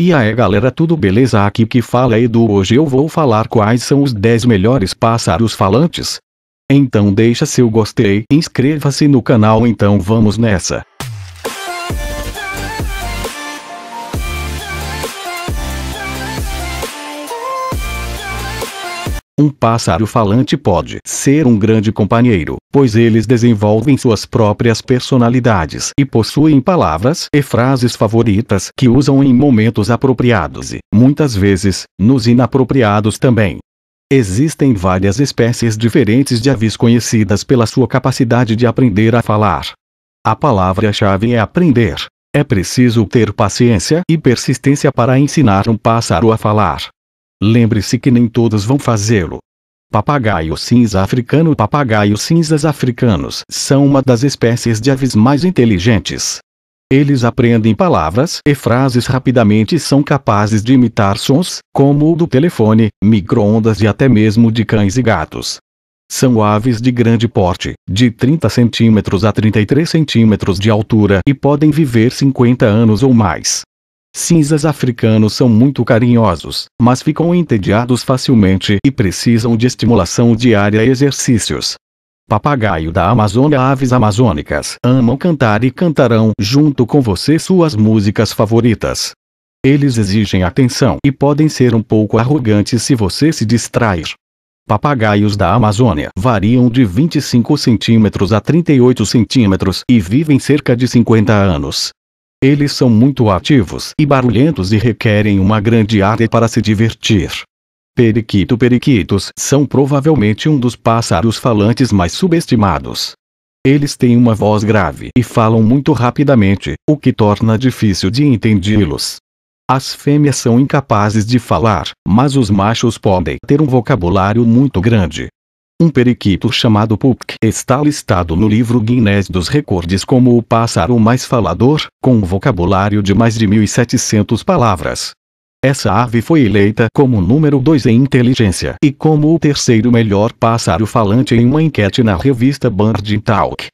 E aí galera tudo beleza aqui que fala é Edu hoje eu vou falar quais são os 10 melhores pássaros falantes. Então deixa seu gostei, inscreva-se no canal então vamos nessa. Um pássaro falante pode ser um grande companheiro, pois eles desenvolvem suas próprias personalidades e possuem palavras e frases favoritas que usam em momentos apropriados e, muitas vezes, nos inapropriados também. Existem várias espécies diferentes de aves conhecidas pela sua capacidade de aprender a falar. A palavra-chave é aprender. É preciso ter paciência e persistência para ensinar um pássaro a falar. Lembre-se que nem todas vão fazê-lo. Papagaio cinza africano Papagaios cinzas africanos são uma das espécies de aves mais inteligentes. Eles aprendem palavras e frases rapidamente e são capazes de imitar sons, como o do telefone, microondas e até mesmo de cães e gatos. São aves de grande porte, de 30 centímetros a 33 centímetros de altura e podem viver 50 anos ou mais. Cinzas africanos são muito carinhosos, mas ficam entediados facilmente e precisam de estimulação diária e exercícios. Papagaio da Amazônia Aves amazônicas amam cantar e cantarão junto com você suas músicas favoritas. Eles exigem atenção e podem ser um pouco arrogantes se você se distrair. Papagaios da Amazônia variam de 25 centímetros a 38 centímetros e vivem cerca de 50 anos. Eles são muito ativos e barulhentos e requerem uma grande área para se divertir. Periquito periquitos são provavelmente um dos pássaros falantes mais subestimados. Eles têm uma voz grave e falam muito rapidamente, o que torna difícil de entendê-los. As fêmeas são incapazes de falar, mas os machos podem ter um vocabulário muito grande um periquito chamado Puk está listado no livro Guinness dos Recordes como o pássaro mais falador, com um vocabulário de mais de 1.700 palavras. Essa ave foi eleita como número 2 em inteligência e como o terceiro melhor pássaro falante em uma enquete na revista Bird Talk.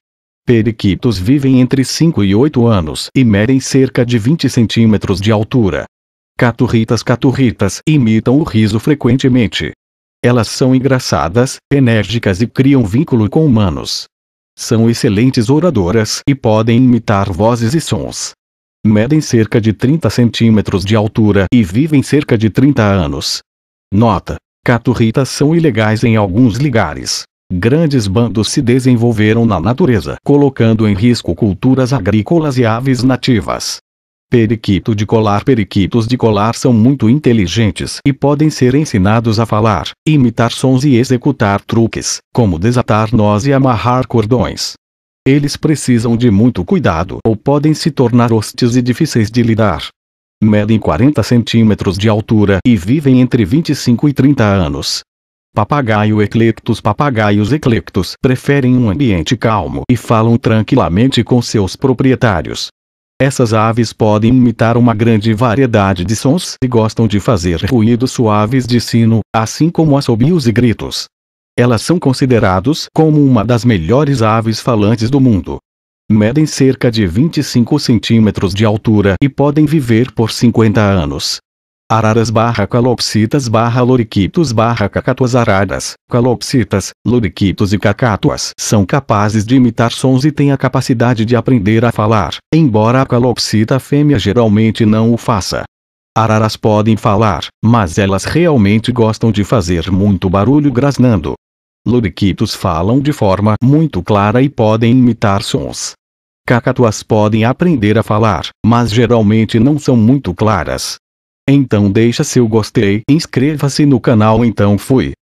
Periquitos vivem entre 5 e 8 anos e medem cerca de 20 centímetros de altura. Caturritas caturritas imitam o riso frequentemente, elas são engraçadas, enérgicas e criam vínculo com humanos. São excelentes oradoras e podem imitar vozes e sons. Medem cerca de 30 centímetros de altura e vivem cerca de 30 anos. Nota: Caturritas são ilegais em alguns lugares. Grandes bandos se desenvolveram na natureza, colocando em risco culturas agrícolas e aves nativas. Periquito de colar Periquitos de colar são muito inteligentes e podem ser ensinados a falar, imitar sons e executar truques, como desatar nós e amarrar cordões. Eles precisam de muito cuidado ou podem se tornar hostis e difíceis de lidar. Medem 40 centímetros de altura e vivem entre 25 e 30 anos. Papagaio eclectus Papagaios eclectus preferem um ambiente calmo e falam tranquilamente com seus proprietários, essas aves podem imitar uma grande variedade de sons e gostam de fazer ruídos suaves de sino, assim como assobios e gritos. Elas são considerados como uma das melhores aves falantes do mundo. Medem cerca de 25 centímetros de altura e podem viver por 50 anos araras barra calopsitas barra loriquitos barra cacatuas araras, calopsitas, loriquitos e cacatuas são capazes de imitar sons e têm a capacidade de aprender a falar, embora a calopsita fêmea geralmente não o faça. Araras podem falar, mas elas realmente gostam de fazer muito barulho grasnando. Loriquitos falam de forma muito clara e podem imitar sons. Cacatuas podem aprender a falar, mas geralmente não são muito claras, então deixa seu gostei, inscreva-se no canal então fui.